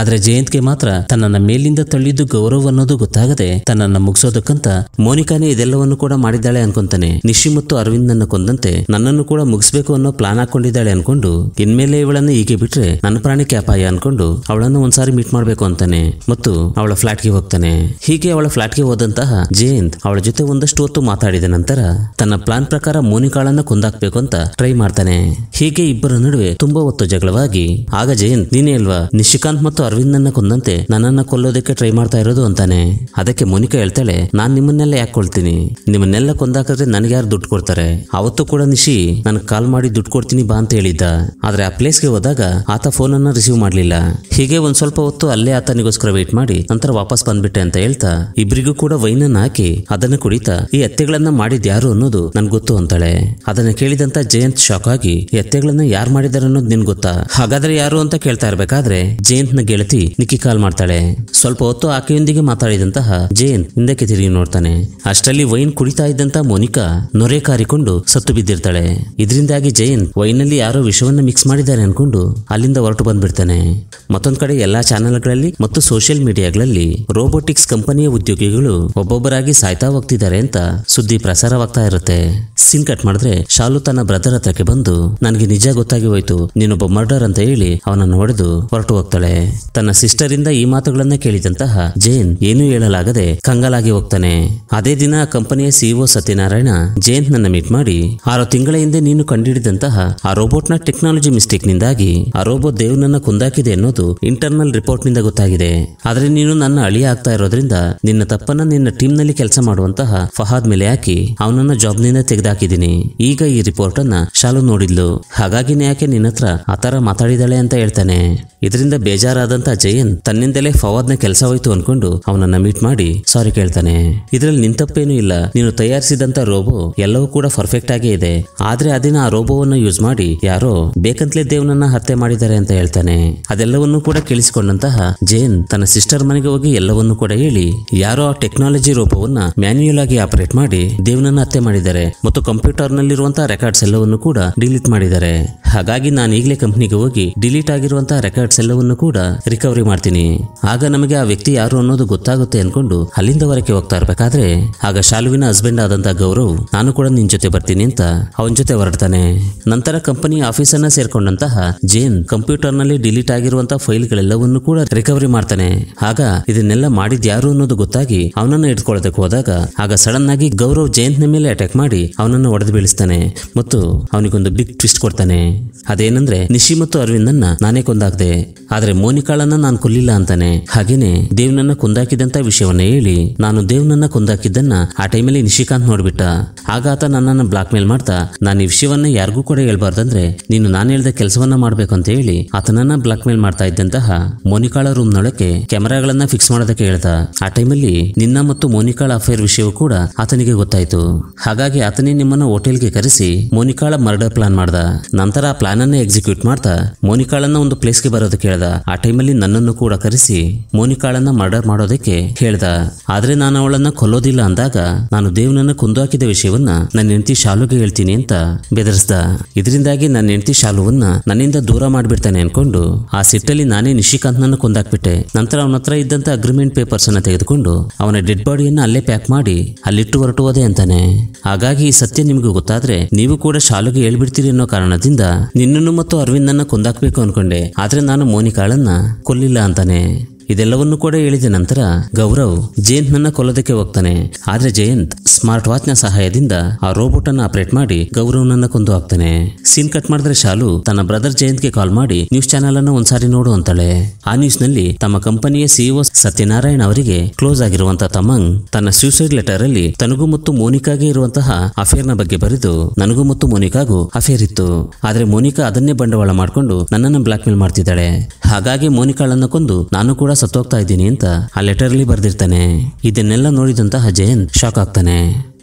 ಆದ್ರೆ ಜಯಂತ್ಗೆ ಮಾತ್ರ ತನ್ನನ್ನ ಮೇಲಿಂದ ತಳ್ಳಿದ್ದು ಗೌರವ್ ಅನ್ನೋದು ಗೊತ್ತಾಗದೆ ತನ್ನನ್ನ ಮುಗಿಸೋದಕ್ಕಂತ ಮೋನಿಕಾನೇ ಇದೆಲ್ಲವನ್ನು ಕೂಡ ಮಾಡಿದ್ದಾಳೆ ಅನ್ಕೊಂತಾನೆ ನಿಶಿ ಮತ್ತು ಅರವಿಂದ್ ನನ್ನ ಕೊಂದಂತೆ ನನ್ನನ್ನು ಕೂಡ ಮುಗಿಸ್ಬೇಕು ಅನ್ನೋ ಪ್ಲಾನ್ ಹಾಕೊಂಡಿದ್ದಾಳೆ ಅನ್ಕೊಂಡು ಇನ್ಮೇಲೆ ಇವಳನ್ನ ಹೀಗೆ ಬಿಟ್ರೆ ನನ್ನ ಪ್ರಾಣಕ್ಕೆ ಅಪಾಯ ಅನ್ಕೊಂಡು ಅವಳನ್ನು ಒಂದ್ಸಾರಿ ಮೀಟ್ ಮಾಡಬೇಕು ಅಂತಾನೆ ಮತ್ತು ಅವಳ ಗೆ ಹೋಗ್ತಾನೆ ಹೀಗೆ ಅವಳ ಫ್ಲಾಟ್ ಗೆ ಹೋದಂತಹ ಜಯಂತ್ ಅವಳ ಜೊತೆ ಒಂದಷ್ಟು ಹೊತ್ತು ಮಾತಾಡಿದ ನಂತರ ತನ್ನ ಪ್ಲಾನ್ ಪ್ರಕಾರ ಮೋನಿಕಾಳನ್ನ ಕೊಂದಾಕ್ಬೇಕು ಅಂತ ಟ್ರೈ ಮಾಡ್ತಾನೆ ಹೀಗೆ ಇಬ್ಬರ ನಡುವೆ ತುಂಬಾ ಹೊತ್ತು ಜಗಳವಾಗಿ ಆಗ ಜಯಂತ್ ನೀನೇ ಅಲ್ವಾ ನಿಶಿಕಾಂತ್ ಮತ್ತು ಅರವಿಂದನ್ನ ಕೊಂದಂತೆ ನನ್ನನ್ನ ಕೊಲ್ಲೋದಕ್ಕೆ ಟ್ರೈ ಮಾಡ್ತಾ ಇರೋದು ಅಂತಾನೆ ಅದಕ್ಕೆ ಮೋನಿಕಾ ಹೇಳ್ತಾಳೆ ನಾನ್ ನಿಮ್ಮನ್ನೆಲ್ಲ ಯಾಕೊಳ್ತೀನಿ ನಿಮ್ಮನ್ನೆಲ್ಲ ಕೊಂದಾಕಿದ್ರೆ ನನಗೆ ಯಾರು ದುಡ್ಡು ಕೊಡ್ತಾರೆ ಅವತ್ತು ಕೂಡ ನಿಶಿ ನನ್ ಕಾಲ್ ಮಾಡಿ ದುಡ್ಡು ಕೊಡ್ತೀನಿ ಬಾ ಅಂತ ಹೇಳಿದ್ದ ಆದ್ರೆ ಆ ಗೆ ಹೋದಾಗ ಆತ ಫೋನನ್ನ ರಿಸೀವ್ ಮಾಡಲಿಲ್ಲ ಹೀಗೆ ಒಂದ್ ಸ್ವಲ್ಪ ಹೊತ್ತು ಅಲ್ಲೇ ಆತನಿಗೋಸ್ಕರ ವೇಟ್ ಮಾಡಿ ನಂತರ ವಾಪಸ್ ಬಂದ್ಬಿಟ್ಟೆ ಅಂತ ಹೇಳ್ತಾ ಇಬ್ಬರಿಗೂ ಕೂಡ ವೈನ್ ಅನ್ನ ಹಾಕಿ ಅದನ್ನ ಕುಡಿತಾ ಈ ಎತ್ತೆಗಳನ್ನ ಮಾಡಿದ್ಯಾರು ಅನ್ನೋದು ನನ್ ಗೊತ್ತು ಅಂತಾಳೆ ಅದನ್ನ ಕೇಳಿದಂತ ಜಯಂತ್ ಶಾಕ್ ಆಗಿ ಎತ್ತೆಗಳನ್ನ ಯಾರು ಮಾಡಿದಾರೆ ಅನ್ನೋದು ನಿನ್ ಗೊತ್ತಾ ಹಾಗಾದ್ರೆ ಯಾರು ಅಂತ ಕೇಳ್ತಾ ಇರ್ಬೇಕಾದ್ರೆ ಜಯಂತ್ ನ ಗೆಳತಿ ನಿಕ್ಕಿ ಕಾಲ್ ಮಾಡ್ತಾಳೆ ಸ್ವಲ್ಪ ಹೊತ್ತು ಆಕೆಯೊಂದಿಗೆ ಮಾತಾಡಿದಂತಹ ಜಯಂತ್ ಹಿಂದಕ್ಕೆ ತಿರುಗಿ ನೋಡ್ತಾನೆ ಅಷ್ಟರಲ್ಲಿ ವೈನ್ ಕುಡಿತಾ ಇದ್ದಂತ ಮೋನಿಕಾ ನೊರೆ ಕಾರಿಕೊಂಡು ಸತ್ತು ಬಿದ್ದಿರ್ತಾಳೆ ಇದರಿಂದಾಗಿ ಜಯಂತ್ ವೈನ್ ನಲ್ಲಿ ಯಾರೋ ವಿಷವನ್ನ ಮಿಕ್ಸ್ ಮಾಡಿದ್ದಾರೆ ಅನ್ಕೊಂಡು ಅಲ್ಲಿಂದ ಹೊರಟು ಬಂದ್ಬಿಡ್ತಾನೆ ಮತ್ತೊಂದ್ ಕಡೆ ಎಲ್ಲಾ ಚಾನೆಲ್ಗಳಲ್ಲಿ ಮತ್ತು ಸೋಷಿಯಲ್ ಮೀಡಿಯಾಗಳಲ್ಲಿ ರೋಬೋಟಿಕ್ಸ್ ಕಂಪನಿಯ ಉದ್ಯೋಗಿಗಳು ಒಬ್ಬೊಬ್ಬರಾಗಿ ಸಾಯ್ತಾ ಹೋಗ್ತಿದ್ದಾರೆ ಅಂತ ಸುದ್ದಿ ಪ್ರಸಾರವಾಗ್ತಾ ಇರುತ್ತೆ ಸಿನ್ ಕಟ್ ಮಾಡಿದ್ರೆ ಶಾಲು ತನ್ನ ಬ್ರದರ್ ಹತ್ರಕ್ಕೆ ಬಂದು ನನಗೆ ನಿಜ ಗೊತ್ತಾಗಿ ಹೋಯ್ತು ನೀನೊಬ್ಬ ಮರ್ಡರ್ ಅಂತ ಹೇಳಿ ಅವನನ್ನು ಹೊಡೆದು ಹೊರಟು ಹೋಗ್ತಾಳೆ ತನ್ನ ಸಿಸ್ಟರ್ ಇಂದ ಈ ಮಾತುಗಳನ್ನ ಕೇಳಿದಂತಹ ಜೈನ್ ಏನೂ ಹೇಳಲಾಗದೆ ಕಂಗಲಾಗಿ ಹೋಗ್ತಾನೆ ಅದೇ ದಿನ ಕಂಪನಿಯ ಸಿಇಒ ಸತ್ಯನಾರಾಯಣ ಜೈನ್ ನನ್ನ ಮೀಟ್ ಮಾಡಿ ಆರು ತಿಂಗಳ ಹಿಂದೆ ನೀನು ಕಂಡುಹಿಡಿದಂತಹ ಆ ರೋಬೋಟ್ ನ ಟೆಕ್ನಾಲಜಿ ಮಿಸ್ಟೇಕ್ ನಿಂದಾಗಿ ಆ ರೋಬೋ ದೇವ್ನನ್ನ ಕುಂದಾಕಿದೆ ಅನ್ನೋದು ಇಂಟರ್ನಲ್ ರಿಪೋರ್ಟ್ ನಿಂದ ಗೊತ್ತಾಗಿದೆ ಆದ್ರೆ ನೀನು ನನ್ನ ಅಳಿಯ ಆಗ್ತಾ ಇರೋದ್ರಿಂದ ನಿನ್ನ ತಪ್ಪನ್ನ ನಿನ್ನ ಟೀಮ್ ನಲ್ಲಿ ಕೆಲಸ ಮಾಡುವಂತಹ ಫಹಾದ್ ಮೇಲೆ ಹಾಕಿ ಅವನನ್ನ ಜಾಬ್ ನಿಂದ ತೆಗೆದಾಕಿದ್ದೀನಿ ಈಗ ಈ ರಿಪೋರ್ಟ್ ಅನ್ನ ಶಾಲು ನೋಡಿದ್ಲು ಹಾಗಾಗಿ ಯಾಕೆ ನಿನ್ನ ಹತ್ರ ಆತರ ಮಾತಾಡಿದಾಳೆ ಅಂತ ಹೇಳ್ತಾನೆ ಇದರಿಂದ ಬೇಜಾರಾದಂತ ಜಯನ್ ತನ್ನಿಂದಲೇ ಫವಾದ್ನ ಕೆಲಸ ಹೋಯ್ತು ಅನ್ಕೊಂಡು ಅವನನ್ನ ಮೀಟ್ ಮಾಡಿ ಸಾರಿ ಕೇಳ್ತಾನೆ ಇದ್ರಲ್ಲಿ ತಪ್ಪೇನು ಇಲ್ಲ ನೀನು ತಯಾರಿಸಿದಂತ ರೋಬೋ ಎಲ್ಲವೂ ಕೂಡ ಪರ್ಫೆಕ್ಟ್ ಆಗೇ ಇದೆ ಆದ್ರೆ ಆ ದಿನ ಆ ರೋಬೋವನ್ನು ಯೂಸ್ ಮಾಡಿ ಯಾರೋ ಬೇಕಂತಲೇ ದೇವ್ನನ್ನ ಹತ್ಯೆ ಮಾಡಿದ್ದಾರೆ ಅಂತ ಹೇಳ್ತಾನೆ ಅದೆಲ್ಲವನ್ನೂ ಕೂಡ ಕೇಳಿಸಿಕೊಂಡಂತಹ ಜೇನ್ ತನ್ನ ಸಿಸ್ಟರ್ ಮನೆಗೆ ಹೋಗಿ ಎಲ್ಲವನ್ನೂ ಕೂಡ ಹೇಳಿ ಯಾರೋ ಆ ಟೆಕ್ನಾಲಜಿ ರೂಪವನ್ನ ಮ್ಯಾನ್ಯುಯಲ್ ಆಗಿ ಆಪರೇಟ್ ಮಾಡಿ ದೇವ್ನನ್ನ ಹತ್ಯೆ ಮಾಡಿದ್ದಾರೆ ಮತ್ತು ಕಂಪ್ಯೂಟರ್ ನಲ್ಲಿರುವಂತಹ ರೆಕಾರ್ಡ್ಸ್ ಎಲ್ಲವನ್ನು ಕೂಡ ಡಿಲೀಟ್ ಮಾಡಿದ್ದಾರೆ ಹಾಗಾಗಿ ನಾನು ಈಗಲೇ ಕಂಪ್ನಿಗೆ ಹೋಗಿ ಡಿಲೀಟ್ ಆಗಿರುವಂತಹ ರೆಕಾರ್ಡ್ಸ್ ಎಲ್ಲವನ್ನು ಕೂಡ ರಿಕವರಿ ಮಾಡ್ತೀನಿ ಆಗ ನಮಗೆ ಆ ವ್ಯಕ್ತಿ ಯಾರು ಅನ್ನೋದು ಗೊತ್ತಾಗುತ್ತೆ ಅನ್ಕೊಂಡು ಅಲ್ಲಿಂದ ಹೊರಕ್ಕೆ ಹೋಗ್ತಾ ಇರ್ಬೇಕಾದ್ರೆ ಆಗ ಶಾಲುವಿನ ಹಸ್ಬೆಂಡ್ ಆದಂತಹ ಗೌರವ್ ನಾನು ಕೂಡ ನಿನ್ ಜೊತೆ ಬರ್ತೀನಿ ಅಂತ ಅವನ ಜೊತೆ ಹೊರಡ್ತಾನೆ ನಂತರ ಕಂಪನಿ ಆಫೀಸನ್ನ ಸೇರ್ಕೊಂಡಂತಹ ಜೇ ಕಂಪ್ಯೂಟರ್ ಕಂಪ್ಯೂಟರ್ನಲ್ಲಿ ಡಿಲೀಟ್ ಆಗಿರುವಂತ ಫೈಲ್ಗಳೆಲ್ಲವನ್ನೂ ಕೂಡ ರಿಕವರಿ ಮಾಡ್ತಾನೆ ಆಗ ಇದನ್ನೆಲ್ಲ ಮಾಡಿದ್ಯಾರು ಅನ್ನೋದು ಗೊತ್ತಾಗಿ ಅವನನ್ನ ಇಟ್ಕೊಳ್ಳೋದಕ್ಕೆ ಹೋದಾಗ ಆಗ ಸಡನ್ ಆಗಿ ಗೌರವ್ ಜಯಂತ್ನ ಮೇಲೆ ಅಟ್ಯಾಕ್ ಮಾಡಿ ಅವನನ್ನು ಒಡೆದು ಬೀಳಿಸ್ತಾನೆ ಮತ್ತು ಅವನಿಗೊಂದು ಬಿಗ್ ಟ್ವಿಸ್ಟ್ ಕೊಡ್ತಾನೆ ಅದೇನಂದ್ರೆ ನಿಶಿ ಮತ್ತು ಅರವಿಂದನ್ನ ನಾನೇ ಕೊಂದಾಕ್ದೆ ಆದ್ರೆ ಮೋನಿಕಾಳನ್ನ ನಾನು ಕೊಲ್ಲಿಲ್ಲ ಅಂತಾನೆ ಹಾಗೇನೆ ದೇವ್ನನ್ನ ಕುಂದಾಕಿದಂತ ವಿಷಯವನ್ನ ಹೇಳಿ ನಾನು ದೇವ್ನನ್ನ ಕುಂದಾಕಿದ್ದನ್ನ ಆ ಟೈಮಲ್ಲಿ ನಿಶಿಕಾಂತ್ ನೋಡ್ಬಿಟ್ಟ ಆಗ ಆತ ನನ್ನನ್ನು ಬ್ಲಾಕ್ ಮೇಲ್ ಮಾಡ್ತಾ ನಾನು ಈ ವಿಷಯವನ್ನ ಯಾರಿಗೂ ಕೂಡ ಹೇಳ್ಬಾರ್ದಂದ್ರೆ ನೀನು ನಾನು ಹೇಳಿದ ಕೆಲಸವನ್ನ ಮಾಡ್ಬೇಕು ಅಂತ ಹೇಳಿ ಆತನನ್ನ ಬ್ಲಾಕ್ ಮೇಲ್ ಮಾಡ್ತಾ ಇದ್ದಂತಹ ಮೋನಿಕಾಳ ರೂಮ್ ನೊಳಕ್ಕೆ ಕ್ಯಾಮೆರಾಗಳನ್ನ ಫಿಕ್ಸ್ ಮಾಡೋದಕ್ಕೆ ಹೇಳ್ದ ಆ ಟೈಮಲ್ಲಿ ನಿನ್ನ ಮತ್ತು ಮೋನಿಕಾಳ ಅಫೇರ್ ವಿಷಯವೂ ಕೂಡ ಆತನಿಗೆ ಗೊತ್ತಾಯ್ತು ಹಾಗಾಗಿ ಆತನೇ ನಿಮ್ಮನ್ನ ಹೋಟೆಲ್ಗೆ ಕರೆಸಿ ಮೋನಿಕಾಳ ಮರ್ಡರ್ ಪ್ಲಾನ್ ಮಾಡ್ದ ನಂತರ ಆ ಪ್ಲಾನ್ ಅನ್ನ ಎಕ್ಸಿಕ್ಯೂಟ್ ಮಾಡ್ತಾ ಮೋನಿಕಾಳನ್ನ ಒಂದು ಪ್ಲೇಸ್ಗೆ ಬರೋದಕ್ಕೆ ಹೇಳ್ದ ಆ ಟೈಮಲ್ಲಿ ನನ್ನನ್ನು ಕೂಡ ಕರೆಸಿ ಮೋನಿಕಾಳನ್ನ ಮರ್ಡರ್ ಮಾಡೋದಕ್ಕೆ ಹೇಳ್ದ ಆದ್ರೆ ನಾನು ಅವಳನ್ನ ಕೊಲ್ಲೋದಿಲ್ಲ ಅಂದಾಗ ನಾನು ದೇವನನ್ನ ಕುಂದು ಹಾಕಿದ ವಿಷಯವನ್ನ ನನ್ನ ಹೆಂಡತಿ ಶಾಲುಗೆ ಹೇಳ್ತೀನಿ ಅಂತ ಬೆದರಿಸ್ದ ಇದರಿಂದಾಗಿ ನನ್ನ ಹೆಂಡತಿ ಶಾಲುವನ್ನ ನನ್ನಿಂದ ದೂರ ಮಾಡಿಬಿಡ್ತಾನೆ ಅನ್ಕೊಂಡು ಆ ಸಿಟ್ಟಲ್ಲಿ ನಾನೇ ನನ್ನ ಕೊಂದಾಕ್ಬಿಟ್ಟೆ ನಂತರ ಅವನ ಹತ್ರ ಇದ್ದಂತ ಅಗ್ರಿಮೆಂಟ್ ಪೇಪರ್ಸ್ ಅನ್ನ ತೆಗೆದುಕೊಂಡು ಅವನ ಡೆಡ್ ಬಾಡಿಯನ್ನು ಅಲ್ಲೇ ಪ್ಯಾಕ್ ಮಾಡಿ ಅಲ್ಲಿಟ್ಟು ಹೊರಟುವುದೇ ಅಂತಾನೆ ಹಾಗಾಗಿ ಈ ಸತ್ಯ ನಿಮಗೆ ಗೊತ್ತಾದ್ರೆ ನೀವು ಕೂಡ ಶಾಲುಗೆ ಹೇಳ್ಬಿಡ್ತೀರಿ ಅನ್ನೋ ಕಾರಣದಿಂದ ನಿನ್ನನ್ನು ಮತ್ತು ಅರವಿಂದನ್ನ ಕೊಂದಾಕ್ಬೇಕು ಅನ್ಕೊಂಡೆ ಆದ್ರೆ ನಾನು ಮೋನಿಕಾಳನ್ನ ಕೊಲ್ಲಿಲ್ಲ ಅಂತಾನೆ ಇದೆಲ್ಲವನ್ನೂ ಕೂಡ ಹೇಳಿದ ನಂತರ ಗೌರವ್ ಜಯಂತ್ ನನ್ನ ಕೊಲ್ಲೋದಕ್ಕೆ ಹೋಗ್ತಾನೆ ಆದ್ರೆ ಜಯಂತ್ ಸ್ಮಾರ್ಟ್ ವಾಚ್ ನ ಸಹಾಯದಿಂದ ಆ ರೋಬೋಟ್ ಅನ್ನ ಆಪರೇಟ್ ಮಾಡಿ ಗೌರವ್ನನ್ನ ಕೊಂದು ಹಾಕ್ತಾನೆ ಸೀನ್ ಕಟ್ ಮಾಡಿದ್ರೆ ಶಾಲು ತನ್ನ ಬ್ರದರ್ ಜಯಂತ್ಗೆ ಕಾಲ್ ಮಾಡಿ ನ್ಯೂಸ್ ಚಾನೆಲ್ ಅನ್ನ ಒಂದ್ಸಾರಿ ನೋಡು ಅಂತಾಳೆ ಆ ನ್ಯೂಸ್ ನಲ್ಲಿ ತಮ್ಮ ಕಂಪನಿಯ ಸಿಇಒ ಸತ್ಯನಾರಾಯಣ್ ಅವರಿಗೆ ಕ್ಲೋಸ್ ಆಗಿರುವಂತಹ ತಮಂಗ್ ತನ್ನ ಸ್ಯೂಸೈಡ್ ಲೆಟರ್ ಅಲ್ಲಿ ತನಗೂ ಮತ್ತು ಮೋನಿಕಾಗೆ ಇರುವಂತಹ ನ ಬಗ್ಗೆ ಬರೆದು ನನಗೂ ಮತ್ತು ಮೋನಿಕಾಗೂ ಅಫೇರ್ ಇತ್ತು ಆದ್ರೆ ಮೋನಿಕಾ ಅದನ್ನೇ ಬಂಡವಾಳ ಮಾಡಿಕೊಂಡು ನನ್ನನ್ನು ಬ್ಲಾಕ್ ಮೇಲ್ ಮಾಡ್ತಿದ್ದಾಳೆ ಹಾಗಾಗಿ ಮೋನಿಕಾಳನ್ನ ಕೊಂದು ನಾನು ಕೂಡ ಸತ್ತೋಗ್ತಾ ಇದ್ದೀನಿ ಅಂತ ಆ ಲೆಟರ್ ಅಲ್ಲಿ ಬರ್ದಿರ್ತಾನೆ ಇದನ್ನೆಲ್ಲ ನೋಡಿದಂತಹ ಜಯಂತ್ ಶಾಕ್ ಆಗ್ತಾನೆ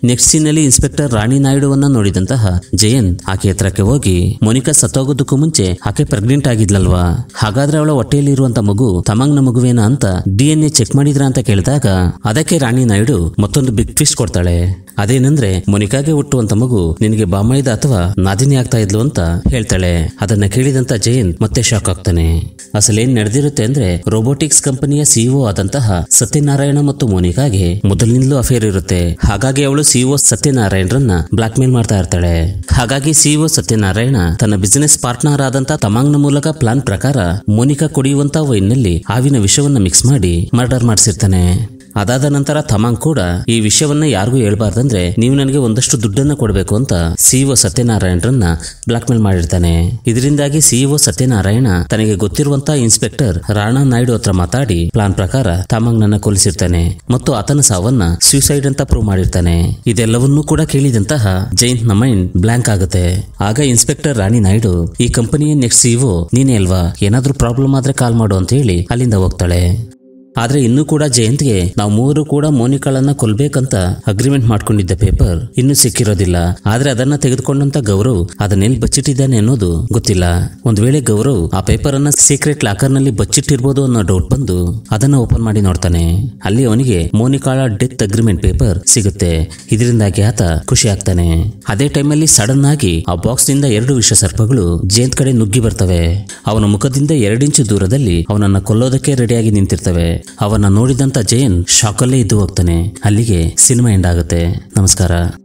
ನೆಕ್ಸ್ಟ್ ಸೀನಲ್ಲಿ ಇನ್ಸ್ಪೆಕ್ಟರ್ ರಾಣಿ ನಾಯ್ಡುವನ್ನ ನೋಡಿದಂತಹ ಜಯಂತ್ ಆಕೆ ಹತ್ರಕ್ಕೆ ಹೋಗಿ ಮೊನಿಕಾ ಸತ್ತೋಗೋದಕ್ಕೂ ಮುಂಚೆ ಆಕೆ ಪ್ರೆಗ್ನೆಂಟ್ ಆಗಿದ್ಲಲ್ವಾ ಹಾಗಾದ್ರೆ ಅವಳ ಇರುವಂತ ಮಗು ತಮಂಗ್ನ ಮಗುವೇನ ಅಂತ ಎ ಚೆಕ್ ಮಾಡಿದ್ರ ಅಂತ ಕೇಳಿದಾಗ ಅದಕ್ಕೆ ರಾಣಿ ನಾಯ್ಡು ಮತ್ತೊಂದು ಬಿಗ್ ಟ್ವಿಸ್ಟ್ ಕೊಡ್ತಾಳೆ ಅದೇನಂದ್ರೆ ಮೊನಿಕಾಗೆ ಹುಟ್ಟುವಂತ ಮಗು ನಿನಗೆ ಬಾಮೈದ ಅಥವಾ ನಾದಿನಿ ಆಗ್ತಾ ಇದ್ಲು ಅಂತ ಹೇಳ್ತಾಳೆ ಅದನ್ನ ಕೇಳಿದಂತ ಜಯಂತ್ ಮತ್ತೆ ಶಾಕ್ ಆಗ್ತಾನೆ ಅಸಲೇನ್ ನಡೆದಿರುತ್ತೆ ಅಂದ್ರೆ ರೋಬೋಟಿಕ್ಸ್ ಕಂಪನಿಯ ಸಿಇಒ ಆದಂತಹ ಸತ್ಯನಾರಾಯಣ ಮತ್ತು ಮೋನಿಕಾಗೆ ಮೊದಲಿನಿಂದಲೂ ಅಫೇರ್ ಇರುತ್ತೆ ಹಾಗಾಗಿ ಅವಳು ಸಿಒ ಸತ್ಯನಾರಾಯಣರನ್ನ ಬ್ಲಾಕ್ ಮೇಲ್ ಮಾಡ್ತಾ ಇರ್ತಾಳೆ ಹಾಗಾಗಿ ಸಿಒ ಸತ್ಯನಾರಾಯಣ ತನ್ನ ಬಿಸಿನೆಸ್ ಪಾರ್ಟ್ನರ್ ಆದಂತ ತಮಾಂಗ್ನ ಮೂಲಕ ಪ್ಲಾನ್ ಪ್ರಕಾರ ಮೋನಿಕಾ ಕುಡಿಯುವಂತ ವೈನ್ ನಲ್ಲಿ ಹಾವಿನ ವಿಷವನ್ನ ಮಿಕ್ಸ್ ಮಾಡಿ ಮರ್ಡರ್ ಮಾಡಿಸಿರ್ತಾನೆ ಅದಾದ ನಂತರ ತಮಾಂಗ್ ಕೂಡ ಈ ವಿಷಯವನ್ನ ಯಾರಿಗೂ ಹೇಳ್ಬಾರ್ದಂದ್ರೆ ನೀವು ನನಗೆ ಒಂದಷ್ಟು ದುಡ್ಡನ್ನ ಕೊಡಬೇಕು ಅಂತ ಸಿಇಒ ಸತ್ಯನಾರಾಯಣರನ್ನ ಬ್ಲಾಕ್ ಮೇಲ್ ಮಾಡಿರ್ತಾನೆ ಇದರಿಂದಾಗಿ ಸಿಇಒ ಸತ್ಯನಾರಾಯಣ ತನಗೆ ಗೊತ್ತಿರುವಂತಹ ಇನ್ಸ್ಪೆಕ್ಟರ್ ರಾಣಾ ನಾಯ್ಡು ಹತ್ರ ಮಾತಾಡಿ ಪ್ಲಾನ್ ಪ್ರಕಾರ ನನ್ನ ಕೊಲಿಸಿರ್ತಾನೆ ಮತ್ತು ಆತನ ಸಾವನ್ನ ಸ್ಯೂಸೈಡ್ ಅಂತ ಪ್ರೂವ್ ಮಾಡಿರ್ತಾನೆ ಇದೆಲ್ಲವನ್ನೂ ಕೂಡ ಕೇಳಿದಂತಹ ಜೈಂತ್ ನ ಮೈಂಡ್ ಬ್ಲಾಂಕ್ ಆಗುತ್ತೆ ಆಗ ಇನ್ಸ್ಪೆಕ್ಟರ್ ರಾಣಿ ನಾಯ್ಡು ಈ ಕಂಪನಿಯ ನೆಕ್ಸ್ಟ್ ಸಿಇಒ ನೀನೇ ಅಲ್ವಾ ಏನಾದ್ರೂ ಪ್ರಾಬ್ಲಮ್ ಆದ್ರೆ ಕಾಲ್ ಮಾಡು ಅಂತ ಹೇಳಿ ಅಲ್ಲಿಂದ ಹೋಗ್ತಾಳೆ ಆದ್ರೆ ಇನ್ನೂ ಕೂಡ ಜಯಂತ್ಗೆ ನಾವು ಮೂವರು ಕೂಡ ಮೋನಿಕಾಳನ್ನ ಕೊಲ್ಬೇಕಂತ ಅಗ್ರಿಮೆಂಟ್ ಮಾಡ್ಕೊಂಡಿದ್ದ ಪೇಪರ್ ಇನ್ನು ಸಿಕ್ಕಿರೋದಿಲ್ಲ ಆದ್ರೆ ಅದನ್ನ ತೆಗೆದುಕೊಂಡಂತ ಗೌರವ್ ಅದನ್ನೆಲ್ಲಿ ಬಚ್ಚಿಟ್ಟಿದ್ದಾನೆ ಅನ್ನೋದು ಗೊತ್ತಿಲ್ಲ ಒಂದ್ ವೇಳೆ ಗೌರವ್ ಆ ಪೇಪರ್ ಅನ್ನ ಸೀಕ್ರೆಟ್ ಲಾಕರ್ ನಲ್ಲಿ ಬಚ್ಚಿಟ್ಟಿರ್ಬೋದು ಅನ್ನೋ ಡೌಟ್ ಬಂದು ಅದನ್ನ ಓಪನ್ ಮಾಡಿ ನೋಡ್ತಾನೆ ಅಲ್ಲಿ ಅವನಿಗೆ ಮೋನಿಕಾಳ ಡೆತ್ ಅಗ್ರಿಮೆಂಟ್ ಪೇಪರ್ ಸಿಗುತ್ತೆ ಇದರಿಂದಾಗಿ ಆತ ಖುಷಿ ಆಗ್ತಾನೆ ಅದೇ ಟೈಮಲ್ಲಿ ಸಡನ್ ಆಗಿ ಆ ಬಾಕ್ಸ್ ನಿಂದ ಎರಡು ವಿಷ ಸರ್ಪಗಳು ಜಯಂತ್ ಕಡೆ ನುಗ್ಗಿ ಬರ್ತವೆ ಅವನ ಮುಖದಿಂದ ಎರಡಿಂಚು ದೂರದಲ್ಲಿ ಅವನನ್ನ ಕೊಲ್ಲೋದಕ್ಕೆ ರೆಡಿಯಾಗಿ ನಿಂತಿರ್ತವೆ ಅವನ್ನ ನೋಡಿದಂತ ಜೈನ್ ಶಾಕಲ್ಲೇ ಇದ್ದು ಹೋಗ್ತಾನೆ ಅಲ್ಲಿಗೆ ಸಿನಿಮಾ ಎಂಡ್ ಆಗುತ್ತೆ ನಮಸ್ಕಾರ